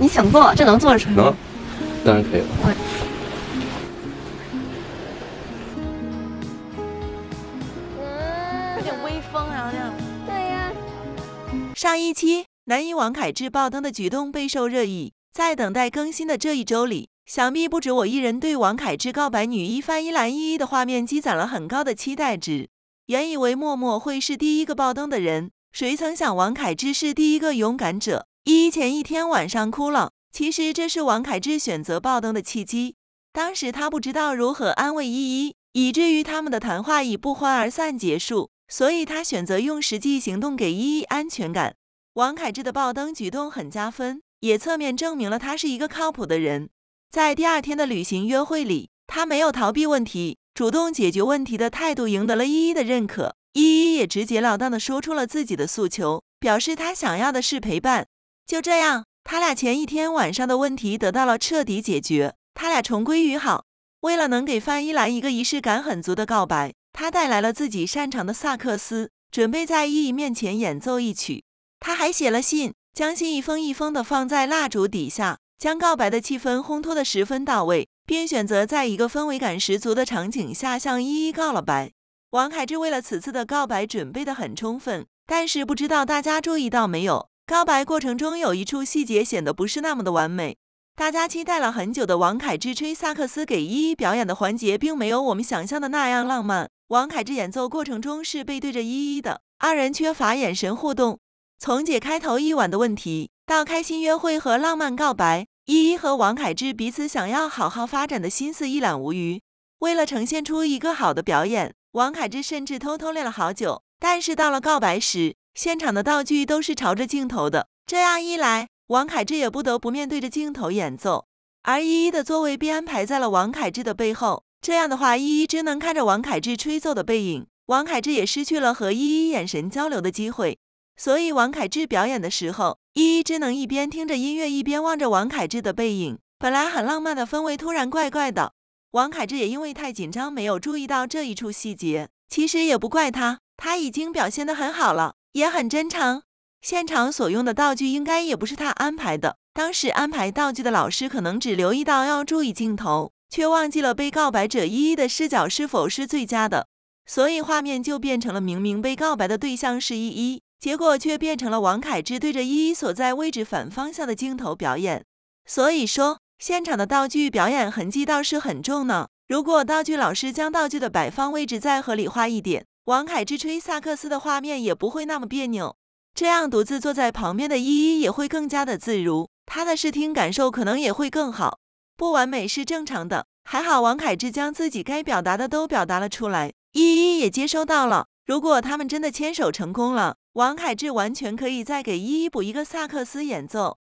你请坐，这能坐得成？能，当然可以了。嗯，有点威风，娘娘。对呀。上一期男一王凯志爆灯的举动备受热议，在等待更新的这一周里，想必不止我一人对王凯志告白女一范衣兰依依的画面积攒了很高的期待值。原以为默默会是第一个爆灯的人，谁曾想王凯志是第一个勇敢者。依依前一天晚上哭了，其实这是王凯志选择爆灯的契机。当时他不知道如何安慰依依，以至于他们的谈话以不欢而散结束。所以，他选择用实际行动给依依安全感。王凯志的爆灯举动很加分，也侧面证明了他是一个靠谱的人。在第二天的旅行约会里，他没有逃避问题，主动解决问题的态度赢得了依依的认可。依依也直截了当地说出了自己的诉求，表示她想要的是陪伴。就这样，他俩前一天晚上的问题得到了彻底解决，他俩重归于好。为了能给范一兰一个仪式感很足的告白，他带来了自己擅长的萨克斯，准备在依依面前演奏一曲。他还写了信，将信一封一封的放在蜡烛底下，将告白的气氛烘托的十分到位，并选择在一个氛围感十足的场景下向依依告了白。王凯之为了此次的告白准备的很充分，但是不知道大家注意到没有？告白过程中有一处细节显得不是那么的完美，大家期待了很久的王凯之吹萨克斯给依依表演的环节，并没有我们想象的那样浪漫。王凯之演奏过程中是背对着依依的，二人缺乏眼神互动。从解开头一晚的问题到开心约会和浪漫告白，依依和王凯之彼此想要好好发展的心思一览无余。为了呈现出一个好的表演，王凯之甚至偷偷练了好久，但是到了告白时。现场的道具都是朝着镜头的，这样一来，王凯志也不得不面对着镜头演奏，而依依的座位被安排在了王凯志的背后，这样的话，依依只能看着王凯志吹奏的背影，王凯志也失去了和依依眼神交流的机会，所以王凯志表演的时候，依依只能一边听着音乐，一边望着王凯志的背影。本来很浪漫的氛围突然怪怪的，王凯志也因为太紧张没有注意到这一处细节，其实也不怪他，他已经表现得很好了。也很真诚，现场所用的道具应该也不是他安排的。当时安排道具的老师可能只留意到要注意镜头，却忘记了被告白者依依的视角是否是最佳的，所以画面就变成了明明被告白的对象是依依，结果却变成了王凯之对着依依所在位置反方向的镜头表演。所以说，现场的道具表演痕迹倒是很重呢。如果道具老师将道具的摆放位置再合理化一点。王凯之吹萨克斯的画面也不会那么别扭，这样独自坐在旁边的依依也会更加的自如，他的视听感受可能也会更好。不完美是正常的，还好王凯之将自己该表达的都表达了出来，依依也接收到了。如果他们真的牵手成功了，王凯之完全可以再给依依补一个萨克斯演奏。